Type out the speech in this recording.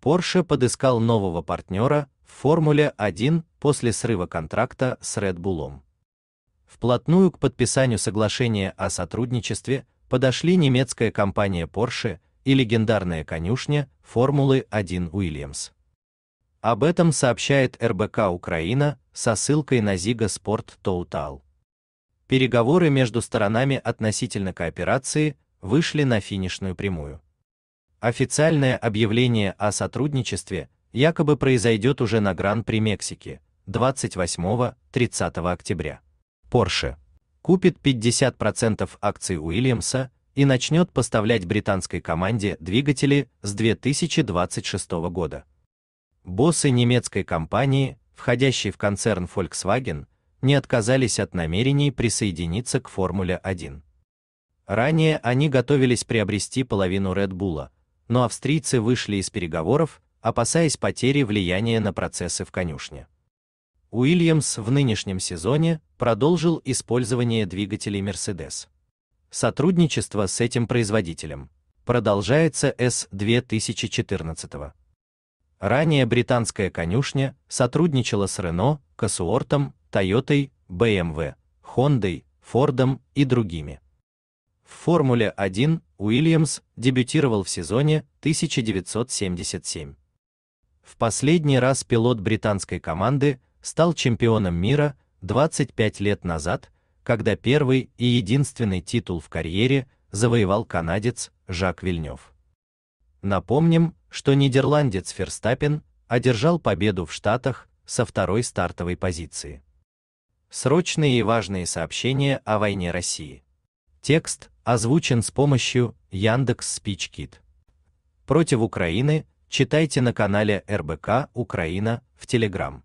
Porsche подыскал нового партнера в Формуле 1 после срыва контракта с Red Bull. Вплотную к подписанию соглашения о сотрудничестве подошли немецкая компания Porsche и легендарная конюшня Формулы 1 Уильямс. Об этом сообщает РБК Украина со ссылкой на Ziga Sport Total. Переговоры между сторонами относительно кооперации вышли на финишную прямую. Официальное объявление о сотрудничестве якобы произойдет уже на Гран-при Мексики 28-30 октября. Porsche купит 50% акций Уильямса и начнет поставлять британской команде двигатели с 2026 года. Боссы немецкой компании, входящей в концерн Volkswagen, не отказались от намерений присоединиться к Формуле 1. Ранее они готовились приобрести половину Red Bull, но австрийцы вышли из переговоров, опасаясь потери влияния на процессы в конюшне. Уильямс в нынешнем сезоне продолжил использование двигателей Mercedes. Сотрудничество с этим производителем продолжается с 2014 Ранее британская конюшня сотрудничала с Renault, Кассуортом, Toyota, BMW, Honda, Ford и другими. В Формуле-1 Уильямс дебютировал в сезоне 1977. В последний раз пилот британской команды стал чемпионом мира 25 лет назад, когда первый и единственный титул в карьере завоевал канадец Жак Вильнёв. Напомним, что нидерландец Ферстаппен одержал победу в Штатах со второй стартовой позиции. Срочные и важные сообщения о войне России. Текст озвучен с помощью Яндекс Спичкит. Против Украины читайте на канале РБК Украина в Телеграм.